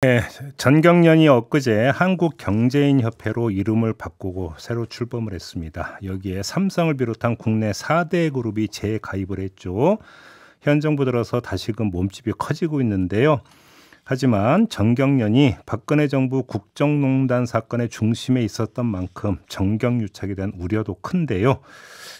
네, 전경련이 엊그제 한국경제인협회로 이름을 바꾸고 새로 출범을 했습니다. 여기에 삼성을 비롯한 국내 4대 그룹이 재가입을 했죠. 현 정부 들어서 다시금 몸집이 커지고 있는데요. 하지만 전경련이 박근혜 정부 국정농단 사건의 중심에 있었던 만큼 정경유착에 대한 우려도 큰데요.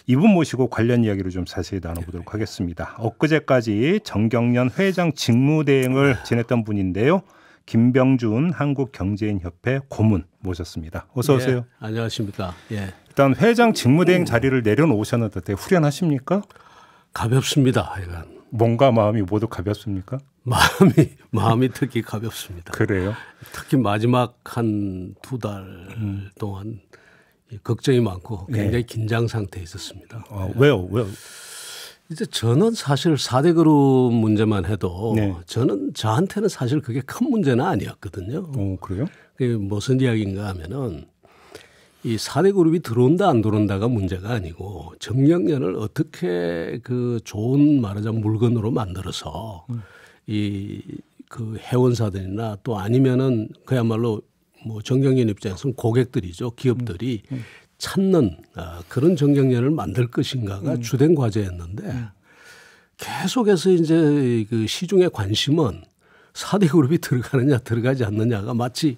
이분 모시고 관련 이야기를 좀 자세히 나눠보도록 하겠습니다. 엊그제까지 전경련 회장 직무대행을 지냈던 분인데요. 김병준 한국경제인협회 고문 모셨습니다. 어서 예, 오세요. 예, 안녕하십니까. 예. 일단 회장 직무대행 자리를 내려놓으셨는데 되게 후련하십니까? 가볍습니다. 하여간. 몸과 마음이 모두 가볍습니까? 마음이 마음이 특히 가볍습니다. 그래요? 특히 마지막 한 두달 음. 동안 걱정이 많고 굉장히 예. 긴장 상태에 있었습니다. 아, 왜요? 왜요? 이제 저는 사실 4대 그룹 문제만 해도 네. 저는 저한테는 사실 그게 큰 문제는 아니었거든요. 어, 그래요? 그게 무슨 이야기인가 하면은 이 4대 그룹이 들어온다 안 들어온다가 문제가 아니고 정경련을 어떻게 그 좋은 말하자면 물건으로 만들어서 음. 이그 회원사들이나 또 아니면은 그야말로 뭐 정경련 입장에서는 고객들이죠. 기업들이 음. 음. 찾는 어, 그런 정경련을 만들 것인가가 음. 주된 과제였는데 음. 계속해서 이제 그 시중의 관심은 사대 그룹이 들어가느냐 들어가지 않느냐가 마치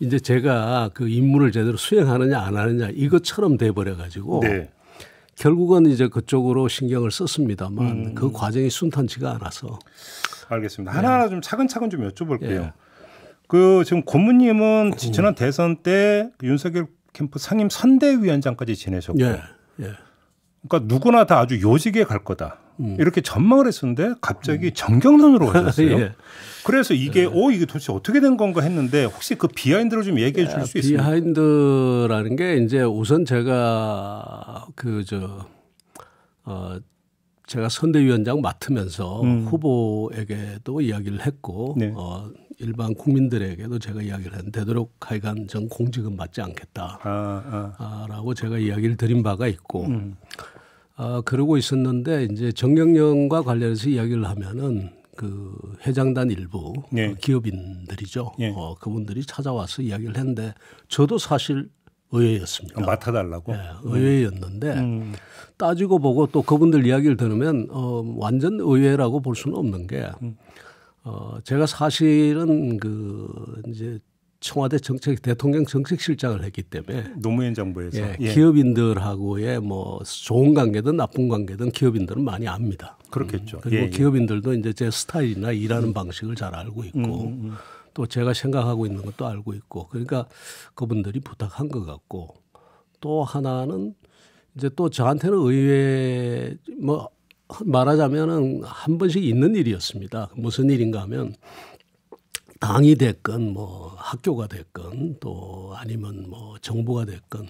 이제 제가 그 임무를 제대로 수행하느냐 안 하느냐 이것처럼 돼 버려 가지고 네. 결국은 이제 그쪽으로 신경을 썼습니다만 음. 그 과정이 순탄치가 않아서 알겠습니다. 네. 하나하나 좀 차근차근 좀 여쭤볼게요. 예. 그 지금 고문님은 지난 대선 때 윤석열 캠프 상임 선대위원장까지 지내셨고. 예. 예. 그러니까 누구나 다 아주 요직에 갈 거다. 음. 이렇게 전망을 했었는데 갑자기 음. 정경선으로 가셨어요. 예. 그래서 이게 예. 오 어, 이게 도대체 어떻게 된 건가 했는데 혹시 그 비하인드를 좀 얘기해 줄 수 있습니까? 비하인드라는 게 이제 우선 제가 그 저 어, 제가 선대위원장 맡으면서 음. 후보에게도 이야기를 했고 네. 어, 일반 국민들에게도 제가 이야기를 했는데 되도록 하여간 전 공직은 맞지 않겠다라고 아, 아. 아 제가 이야기를 드린 바가 있고 음. 아, 그러고 있었는데 이제 정경련과 관련해서 이야기를 하면은 그회장단 일부 네. 그 기업인들이죠. 네. 어, 그분들이 찾아와서 이야기를 했는데 저도 사실 의외였습니다. 맡아달라고? 네, 의외였는데 음. 음. 따지고 보고 또 그분들 이야기를 들으면 어, 완전 의외라고 볼 수는 없는 게 음. 어, 제가 사실은 그 이제 청와대 정책 대통령 정책실장을 했기 때문에 노무현 정부에서 예, 예. 기업인들하고의 뭐 좋은 관계든 나쁜 관계든 기업인들은 많이 압니다. 그렇겠죠. 음, 그리고 예, 예. 기업인들도 이제 제 스타일이나 일하는 방식을 잘 알고 있고 음, 음또 제가 생각하고 있는 것도 알고 있고 그러니까 그분들이 부탁한 것 같고 또 하나는 이제 또 저한테는 의외 뭐 말하자면은 한 번씩 있는 일이었습니다. 무슨 일인가 하면 당이 됐건 뭐 학교가 됐건 또 아니면 뭐 정부가 됐건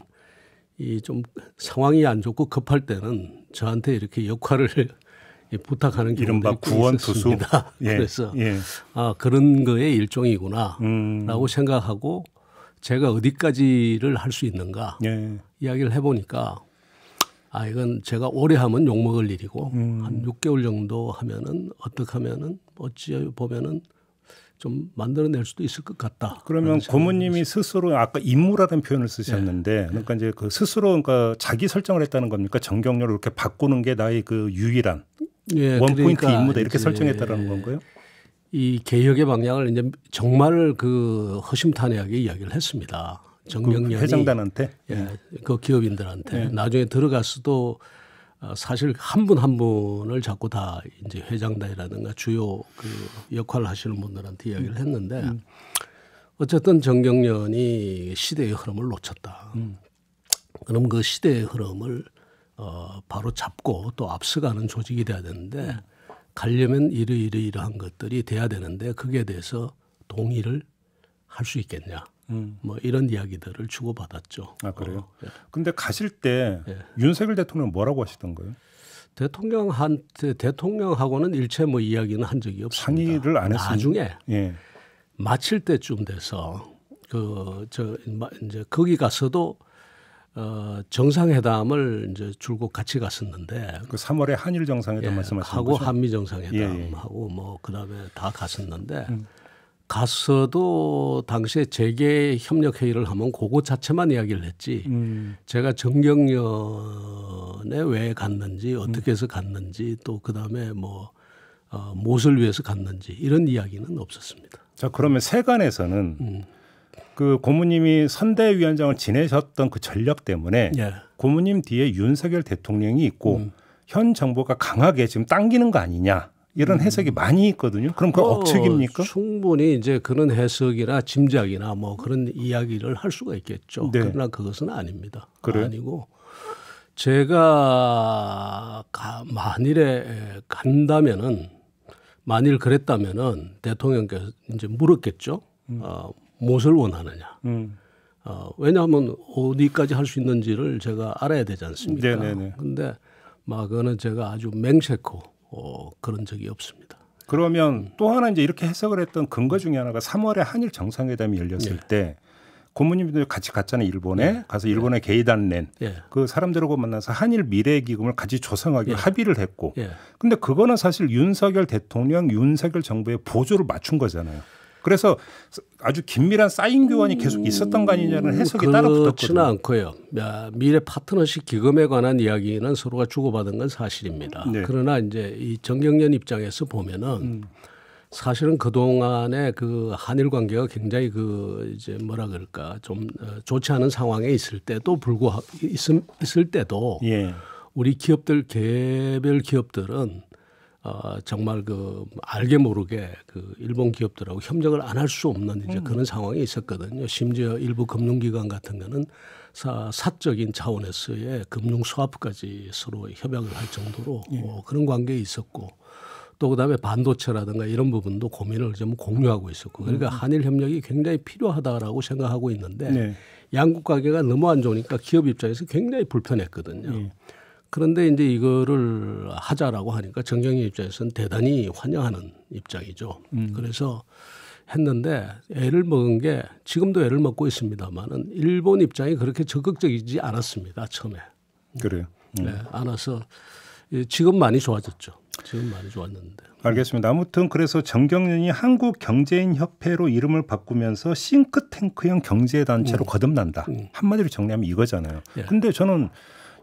이 좀 상황이 안 좋고 급할 때는 저한테 이렇게 역할을 부탁하는 이른바 구원 투수. 예. 그래서 예. 아 그런 거에 일종이구나라고 음. 생각하고 제가 어디까지를 할 수 있는가 예. 이야기를 해보니까 아 이건 제가 오래 하면 욕 먹을 일이고 음. 한 6개월 정도 하면은 어떻게 하면은 어찌 보면은 좀 만들어낼 수도 있을 것 같다. 그러면 고모님이 스스로 아까 임무라는 표현을 네. 쓰셨는데 네. 그러니까 이제 그 스스로 그러니까 자기 설정을 했다는 겁니까? 정경료를 이렇게 바꾸는 게 나의 그 유일한 예, 원포인트 그러니까 임무다 이렇게 설정했다라는 건가요? 이 개혁의 방향을 이제 정말 그 허심탄회하게 이야기를 했습니다. 정명련그 회장단한테, 예, 그 기업인들한테 예. 나중에 들어갔어도 어, 사실 한 분한 한 분을 자꾸 다 이제 회장단이라든가 주요 그 역할을 하시는 분들한테 이야기를 음. 했는데 음. 어쨌든 정경련이 시대의 흐름을 놓쳤다. 음. 그럼 그 시대의 흐름을 어, 바로 잡고 또 앞서가는 조직이 돼야 되는데 가려면 이러 이러 이러한 것들이 돼야 되는데 그게 대해서 동의를 할 수 있겠냐. 음. 뭐 이런 이야기들을 주고받았죠. 아 그래요? 어, 예. 근데 가실 때 예. 윤석열 대통령 뭐라고 하시던 거예요? 대통령한테 대통령하고는 일체 뭐 이야기는 한 적이 없습니다. 상의를 안 했어요. 나중에 예. 마칠 때쯤 돼서 그 저 이제 거기 가서도 어, 정상회담을 이제 줄곧 같이 갔었는데 그 3월에 한일 정상회담 예, 말씀하신 하고 한미 정상회담하고 예, 예. 뭐 그다음에 다 갔었는데 음. 갔어도 당시에 재계 협력 회의를 하면 그거 자체만 이야기를 했지 음. 제가 정경련에 왜 갔는지 어떻게 해서 갔는지 또 그다음에 뭐 어, 무엇을 위해서 갔는지 이런 이야기는 없었습니다. 자 그러면 세간에서는 음. 그 고모님이 선대위원장을 지내셨던 그 전력 때문에 예. 고모님 뒤에 윤석열 대통령이 있고 음. 현 정부가 강하게 지금 당기는 거 아니냐 이런 음. 해석이 음. 많이 있거든요. 그럼 그 어, 억측입니까? 충분히 이제 그런 해석이나 짐작이나 뭐 그런 이야기를 할 수가 있겠죠. 네. 그러나 그것은 아닙니다. 그래요? 아니고 제가 가, 만일에 간다면은 만일 그랬다면은 대통령께서 이제 물었겠죠. 음. 어, 무엇을 원하느냐. 음. 어, 왜냐하면 어디까지 할 수 있는지를 제가 알아야 되지 않습니까? 네네네. 근데 마그는 제가 아주 맹세코 어, 그런 적이 없습니다. 그러면 음. 또 하나 이제 이렇게 해석을 했던 근거 중에 하나가 3월에 한일 정상회담이 열렸을 네. 때 고모님들 같이 갔잖아요 일본에 네. 가서 일본의 예. 네. 게이단 낸그 사람들하고 만나서 한일 미래 기금을 같이 조성하기로 합의를 했고 근데 그거는 사실 윤석열 대통령 윤석열 정부의 보조를 맞춘 거잖아요. 그래서 아주 긴밀한 사인 교환이 음, 계속 있었던 거 아니냐는 해석이 따로 붙었거든요. 그렇지는 않고요. 미래 파트너십 기금에 관한 이야기는 서로가 주고받은 건 사실입니다. 네. 그러나 이제 이 정경련 입장에서 보면은 음. 사실은 그동안에 그 한일 관계가 굉장히 그 이제 뭐라 그럴까 좀 어, 좋지 않은 상황에 있을 때도 불구하고 있을, 때도 예. 우리 기업들 개별 기업들은 어, 정말 그 알게 모르게 그 일본 기업들하고 협력을 안 할 수 없는 이제 음. 그런 상황이 있었거든요. 심지어 일부 금융기관 같은 거는 사, 사적인 차원에서의 금융 수합까지 서로 협약을 할 정도로 예. 어, 그런 관계에 있었고 또 그다음에 반도체라든가 이런 부분도 고민을 좀 공유하고 있었고 그러니까 음. 한일 협력이 굉장히 필요하다라고 생각하고 있는데 네. 양국 관계가 너무 안 좋으니까 기업 입장에서 굉장히 불편했거든요. 예. 그런데 이제 이거를 하자라고 하니까 정경희 입장에서는 대단히 환영하는 입장이죠. 음. 그래서 했는데 애를 먹은 게 지금도 애를 먹고 있습니다만은 일본 입장이 그렇게 적극적이지 않았습니다 처음에. 그래요. 네, 음. 네, 안아서 예, 지금 많이 좋아졌죠. 지금 많이 좋았는데. 알겠습니다. 아무튼 그래서 정경련이 한국 경제인 협회로 이름을 바꾸면서 싱크탱크형 경제 단체로 음. 거듭난다. 음. 한마디로 정리하면 이거잖아요. 예. 근데 저는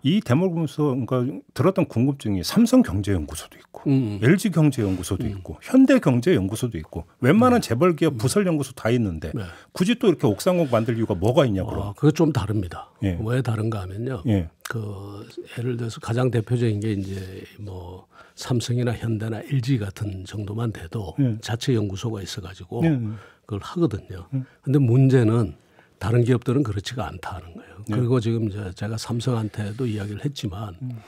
이 대물금서 그러니까 들었던 궁금증이 삼성경제연구소도 있고 음. 음. LG경제연구소도 음. 있고 현대경제연구소도 있고 웬만한 음. 재벌기업 음. 부설연구소 다 있는데 네. 굳이 또 이렇게 옥상옥 만들 이유가 뭐가 있냐 고 아, 그게 좀 다릅니다. 예. 왜 다른가 하면요. 예. 그 예를 들어서 가장 대표적인 게 이제 뭐 삼성이나 현대나 LG 같은 정도만 돼도 예. 자체 연구소가 있어가지고 예. 그걸 하거든요. 음. 근데 문제는 다른 기업들은 그렇지가 않다는 거예요. 예. 그리고 지금 이제 제가 삼성한테도 이야기를 했지만 음.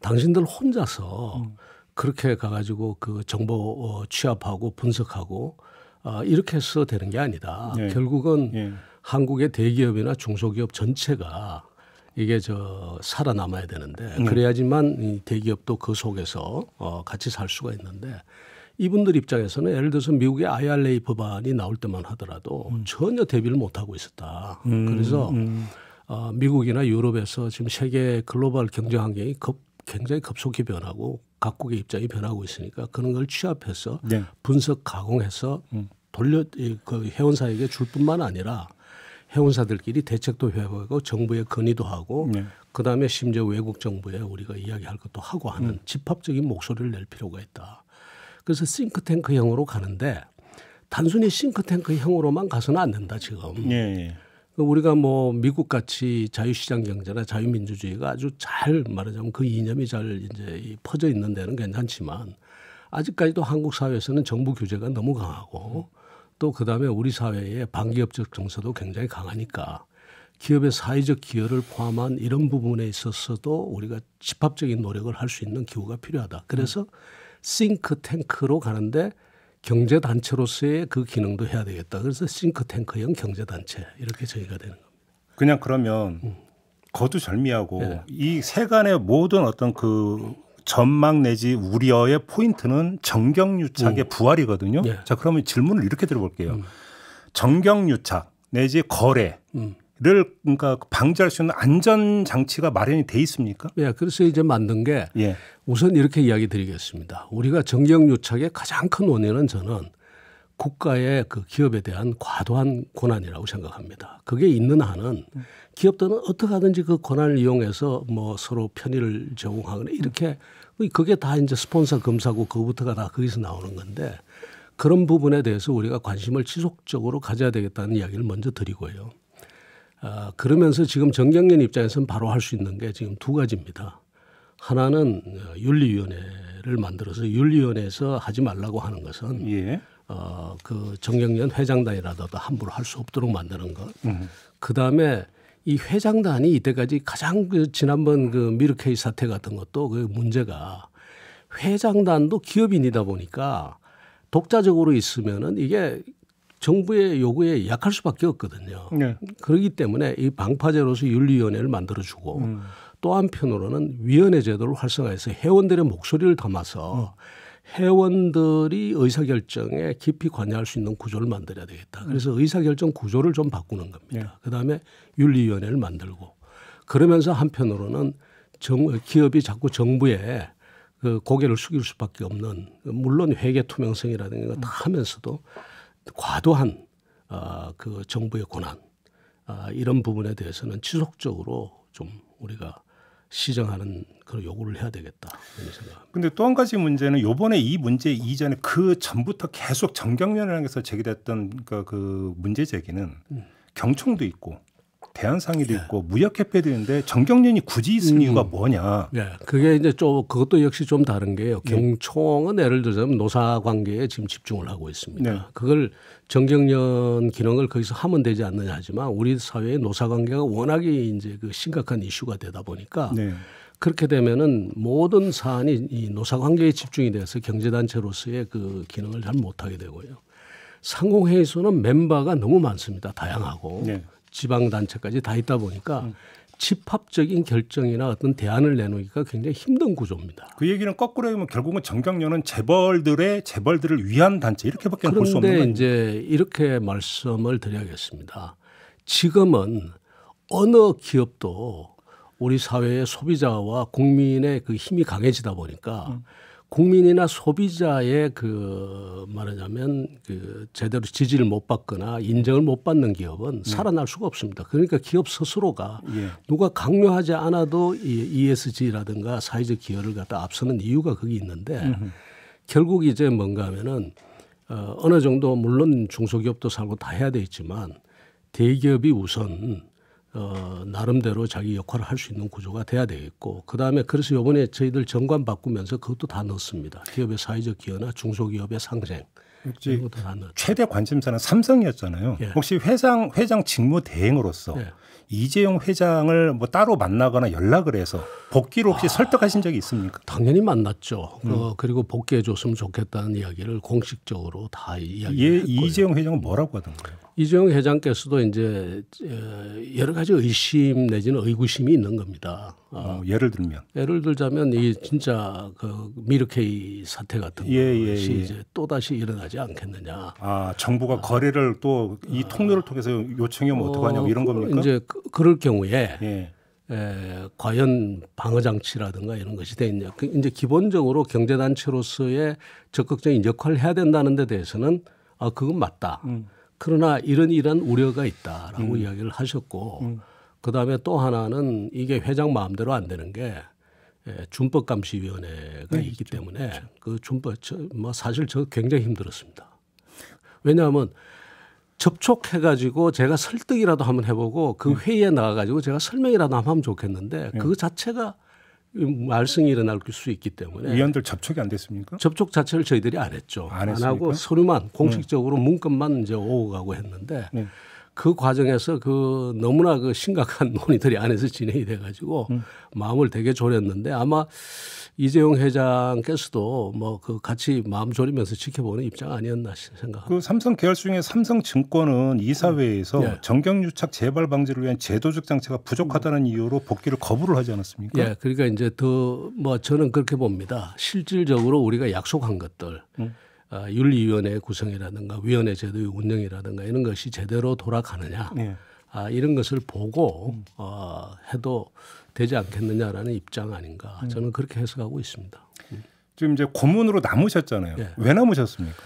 당신들 혼자서 음. 그렇게 가가지고 그 정보 어, 취합하고 분석하고 어, 이렇게 해서 되는 게 아니다. 네. 결국은 네. 한국의 대기업이나 중소기업 전체가 이게 저 살아남아야 되는데 네. 그래야지만 이 대기업도 그 속에서 어, 같이 살 수가 있는데 이분들 입장에서는 예를 들어서 미국의 IRA 법안이 나올 때만 하더라도 음. 전혀 대비를 못 하고 있었다. 음, 그래서 음. 어, 미국이나 유럽에서 지금 세계 글로벌 경제 환경이 급, 굉장히 급속히 변하고 각국의 입장이 변하고 있으니까 그런 걸 취합해서 네. 분석 가공해서 음. 돌려 그 회원사에게 줄 뿐만 아니라 회원사들끼리 대책도 회고하고 정부에 건의도 하고 네. 그다음에 심지어 외국 정부에 우리가 이야기할 것도 하고 하는 음. 집합적인 목소리를 낼 필요가 있다. 그래서 싱크탱크형으로 가는데 단순히 싱크탱크형으로만 가서는 안 된다 지금. 예, 예. 그 우리가 뭐 미국 같이 자유시장 경제나 자유민주주의가 아주 잘 말하자면 그 이념이 잘 이제 퍼져 있는 데는 괜찮지만 아직까지도 한국 사회에서는 정부 규제가 너무 강하고 또 그다음에 우리 사회의 반기업적 정서도 굉장히 강하니까 기업의 사회적 기여를 포함한 이런 부분에 있어서도 우리가 집합적인 노력을 할 수 있는 기구가 필요하다. 그래서 음. 싱크탱크로 가는데 경제 단체로서의 그 기능도 해야 되겠다. 그래서 싱크탱크형 경제 단체 이렇게 정의가 되는 겁니다. 그냥 그러면 음. 거두절미하고 네. 이 세간의 모든 어떤 그 전망 내지 우려의 포인트는 정경유착의 음. 부활이거든요. 네. 자 그러면 질문을 이렇게 들어볼게요. 음. 정경유착 내지 거래 음. 를 그러니까 방지할 수 있는 안전 장치가 마련이 돼 있습니까? 예, 그래서 이제 만든 게 예. 우선 이렇게 이야기 드리겠습니다. 우리가 정경 유착의 가장 큰 원인은 저는 국가의 그 기업에 대한 과도한 권한이라고 생각합니다. 그게 있는 한은 기업들은 어떻게 하든지 그 권한을 이용해서 뭐 서로 편의를 제공하거나 이렇게 그게 다 이제 스폰서 검사고 그부터가 거다 거기서 나오는 건데 그런 부분에 대해서 우리가 관심을 지속적으로 가져야 되겠다는 이야기를 먼저 드리고요. 아, 그러면서 지금 정경련 입장에서는 바로 할 수 있는 게 지금 두 가지입니다. 하나는 어, 윤리위원회를 만들어서 윤리위원회에서 하지 말라고 하는 것은 예. 어, 그 정경련 회장단이라도 함부로 할 수 없도록 만드는 것. 음. 그 다음에 이 회장단이 이때까지 가장 그 지난번 그 미르케이 사태 같은 것도 그 문제가 회장단도 기업인이다 보니까 독자적으로 있으면은 이게 정부의 요구에 약할 수밖에 없거든요. 네. 그렇기 때문에 이 방파제로서 윤리위원회를 만들어주고 음. 또 한편으로는 위원회 제도를 활성화해서 회원들의 목소리를 담아서 음. 회원들이 의사결정에 깊이 관여할 수 있는 구조를 만들어야 되겠다. 음. 그래서 의사결정 구조를 좀 바꾸는 겁니다. 네. 그다음에 윤리위원회를 만들고 그러면서 한편으로는 정, 기업이 자꾸 정부에 그 고개를 숙일 수밖에 없는 물론 회계 투명성이라든가 다 음. 하면서도 과도한 어, 그 정부의 권한 어, 이런 부분에 대해서는 지속적으로 좀 우리가 시정하는 그런 요구를 해야 되겠다. 그런데 또 한 가지 문제는 요번에 이 문제 이전에 그 전부터 계속 정경련이라는 서 제기됐던 그그 그러니까 문제 제기는 음. 경총도 있고 대한상의도 예. 있고 무역협회도 있는데 정경련이 굳이 있는 음. 이유가 뭐냐? 예. 그게 이제 좀 그것도 역시 좀 다른 게요. 예. 경총은 예를 들자면 노사 관계에 지금 집중을 하고 있습니다. 네. 그걸 정경련 기능을 거기서 하면 되지 않느냐 하지만 우리 사회의 노사 관계가 워낙에 이제 그 심각한 이슈가 되다 보니까 네. 그렇게 되면은 모든 사안이 이 노사 관계에 집중이 돼서 경제단체로서의 그 기능을 잘 못하게 되고요. 상공회의소는 멤버가 너무 많습니다. 다양하고. 네. 지방 단체까지 다 있다 보니까 음. 집합적인 결정이나 어떤 대안을 내놓기가 굉장히 힘든 구조입니다. 그 얘기는 거꾸로 하면 결국은 정경련은 재벌들의 재벌들을 위한 단체 이렇게밖에 볼 수 없는 그런데 이제 이렇게 말씀을 드려야겠습니다. 지금은 어느 기업도 우리 사회의 소비자와 국민의 그 힘이 강해지다 보니까 음. 국민이나 소비자의 그 말하자면 그 제대로 지지를 못 받거나 인정을 못 받는 기업은 네. 살아날 수가 없습니다. 그러니까 기업 스스로가 예. 누가 강요하지 않아도 이 ESG라든가 사회적 기여를 갖다 앞서는 이유가 거기 있는데 음흠. 결국 이제 뭔가 하면은 어, 어느 정도 물론 중소기업도 살고 다 해야 되겠지만 대기업이 우선 어, 나름대로 자기 역할을 할 수 있는 구조가 돼야 되겠고 그다음에 그래서 요번에 저희들 정관 바꾸면서 그것도 다 넣었습니다. 기업의 사회적 기여나 중소기업의 상생 최대 관심사는 삼성이었잖아요. 예. 혹시 회장 회장 직무 대행으로서 예. 이재용 회장을 뭐 따로 만나거나 연락을 해서 복귀를 혹시 아, 설득하신 적이 있습니까? 당연히 만났죠. 그 음. 어, 그리고 복귀해 줬으면 좋겠다는 이야기를 공식적으로 다 이야기했고요. 예, 이재용 회장은 뭐라고 하던가요? 이재용 회장께서도 이제 어, 여러 가지 의심 내지는 의구심이 있는 겁니다. 어, 예를 들면 예를 들자면 이 진짜 그 미르케이 사태 같은 예, 예, 것이 예, 예, 예. 이제 또 다시 일어나지 않겠느냐. 아 정부가 아, 거래를 또 이 통로를 통해서 요청하면 어, 어떡하냐 이런 그 겁니까? 이제 그, 그럴 경우에 예. 에, 과연 방어 장치라든가 이런 것이 돼 있냐. 그, 이제 기본적으로 경제 단체로서의 적극적인 역할을 해야 된다는 데 대해서는 아 그건 맞다. 음. 그러나 이런 이런 우려가 있다라고 음. 이야기를 하셨고 음. 그다음에 또 하나는 이게 회장 마음대로 안 되는 게 예, 준법 감시위원회가 네, 있기 그 때문에 그렇죠. 그 준법 저뭐 사실 저 굉장히 힘들었습니다. 왜냐하면 접촉해가지고 제가 설득이라도 한번 해보고 그 음. 회의에 나가가지고 제가 설명이라도 한번 하면 좋겠는데 예. 그 자체가 말썽이 일어날 수 있기 때문에 위원들 접촉이 안 됐습니까? 접촉 자체를 저희들이 안 했죠. 안, 안 하고 서류만 네. 공식적으로 네. 문건만 이제 오고 가고 했는데 네. 그 과정에서 그 너무나 그 심각한 논의들이 안에서 진행이 돼가지고 음. 마음을 되게 졸였는데 아마 이재용 회장께서도 뭐 그 같이 마음 졸이면서 지켜보는 입장 아니었나 생각합니다. 그 삼성 계열 중에 삼성증권은 이사회에서 음. 예. 정경유착 재발 방지를 위한 제도적 장치가 부족하다는 음. 이유로 복귀를 거부를 하지 않았습니까? 예, 그러니까 이제 더 뭐 저는 그렇게 봅니다. 실질적으로 우리가 약속한 것들. 음. 아, 윤리위원회 구성이라든가 위원회 제도의 운영이라든가 이런 것이 제대로 돌아가느냐 네. 아, 이런 것을 보고 어, 해도 되지 않겠느냐라는 입장 아닌가 음. 저는 그렇게 해석하고 있습니다. 음. 지금 이제 고문으로 남으셨잖아요. 네. 왜 남으셨습니까?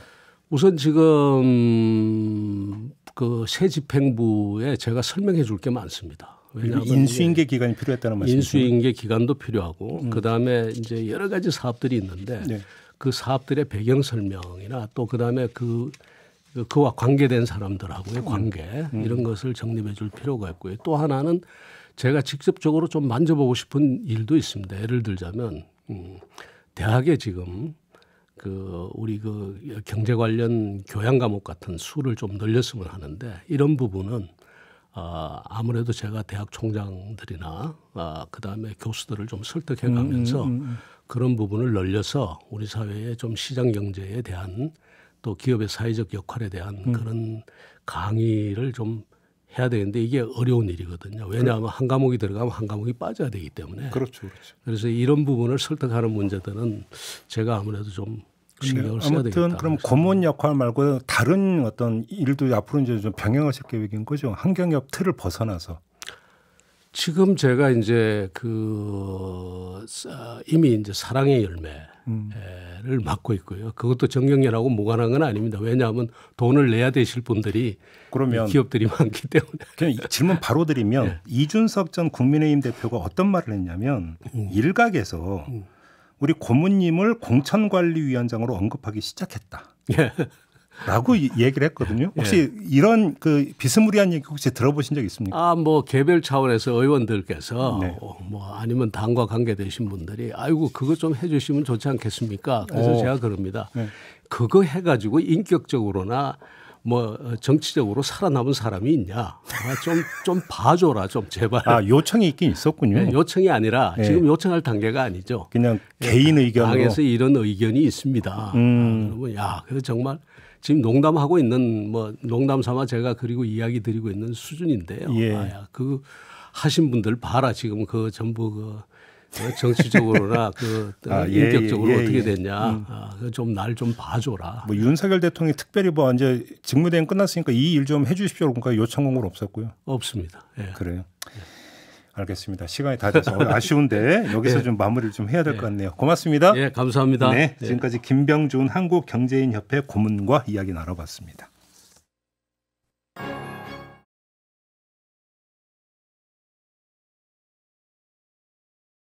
우선 지금 그 새 집행부에 제가 설명해 줄 게 많습니다. 왜냐하면 인수인계 기간이 필요했다는 예, 말씀이죠. 인수인계 기간도 필요하고 음. 그 다음에 이제 여러 가지 사업들이 있는데. 네. 그 사업들의 배경 설명이나 또 그다음에 그 그와 관계된 사람들하고의 음. 관계 음. 이런 것을 정립해 줄 필요가 있고요. 또 하나는 제가 직접적으로 좀 만져보고 싶은 일도 있습니다. 예를 들자면 음, 대학에 지금 그 우리 그 경제 관련 교양 과목 같은 수를 좀 늘렸으면 하는데 이런 부분은 어, 아무래도 제가 대학 총장들이나 어, 그다음에 교수들을 좀 설득해 가면서 음, 음, 음 그런 부분을 늘려서 우리 사회의 좀 시장 경제에 대한 또 기업의 사회적 역할에 대한 음. 그런 강의를 좀 해야 되는데 이게 어려운 일이거든요. 왜냐하면 한 과목이 들어가면 한 과목이 빠져야 되기 때문에. 그렇죠, 그렇죠. 그래서 이런 부분을 설득하는 문제들은 제가 아무래도 좀 신경을 네, 써야 되겠다. 아무튼 그럼 고문 역할 말고 다른 어떤 일도 앞으로 이제 좀 병행하실 계획인 거죠. 환경협 틀을 벗어나서. 지금 제가 이제 그 이미 이제 사랑의 열매를 음. 맡고 있고요. 그것도 정경련하고 무관한 건 아닙니다. 왜냐하면 돈을 내야 되실 분들이 그러면 기업들이 많기 때문에. 그냥 질문 바로 드리면 네. 이준석 전 국민의힘 대표가 어떤 말을 했냐면 음. 일각에서 음. 우리 고문님을 공천관리위원장으로 언급하기 시작했다. 예. 라고 얘기를 했거든요. 예. 혹시 예. 이런 그 비스무리한 얘기 혹시 들어보신 적 있습니까? 아, 뭐 개별 차원에서 의원들께서 네. 어, 뭐 아니면 당과 관계되신 분들이 아이고 그거 좀 해주시면 좋지 않겠습니까? 그래서 오. 제가 그럽니다. 네. 그거 해가지고 인격적으로나 뭐 정치적으로 살아남은 사람이 있냐? 좀좀 아, 좀 봐줘라 좀 제발. 아 요청이 있긴 있었군요. 네, 요청이 아니라 네. 지금 요청할 단계가 아니죠. 그냥 예, 개인 의견으로. 당에서 이런 의견이 있습니다. 음. 아, 그러면 야, 그래 정말 지금 농담하고 있는 뭐 농담 삼아 제가 그리고 이야기 드리고 있는 수준인데요. 예. 아그 하신 분들 봐라 지금 그 전부 그, 그 정치적으로나 그 아, 예, 인격적으로 예, 예, 어떻게 됐냐 음. 아, 좀날 좀 봐줘라. 뭐 윤석열 대통령이 특별히 뭐 이제 직무대행 끝났으니까 이 일 좀 해주십시오 그러니까 요청 공고 없었고요. 없습니다. 예. 그래요. 예. 알겠습니다. 시간이 다 돼서 오늘 아쉬운데 여기서 네. 좀 마무리를 좀 해야 될것 예. 같네요. 고맙습니다. 예, 네, 감사합니다. 네, 예. 지금까지 김병준 한국경제인협회 고문과 이야기 나눠봤습니다.